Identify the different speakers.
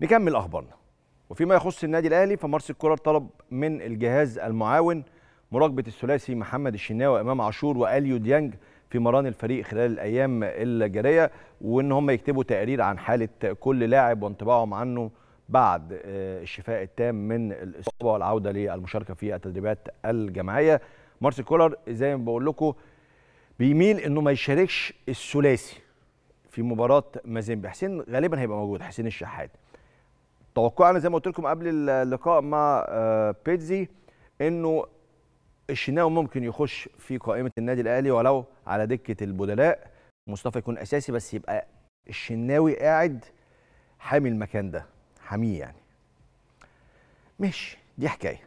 Speaker 1: نكمل اخبارنا وفيما يخص النادي الاهلي فمارس الكولر طلب من الجهاز المعاون مراقبه الثلاثي محمد الشناوي امام عاشور واليو ديانج في مران الفريق خلال الايام الجاريه وان هم يكتبوا تقرير عن حاله كل لاعب وانطباعهم عنه بعد آه، الشفاء التام من الاصابه والعوده للمشاركه في التدريبات الجماعيه مارسيل كولر زي ما بقول لكم بيميل انه ما يشاركش الثلاثي في مباراه مازن حسين غالبا هيبقى موجود حسين الشحات توقعنا زي ما قلت لكم قبل اللقاء مع آه، بيتزي انه الشناوي ممكن يخش في قائمه النادي الاهلي ولو على دكه البدلاء مصطفى يكون اساسي بس يبقى الشناوي قاعد حامي المكان ده حاميه يعني ماشي دي حكايه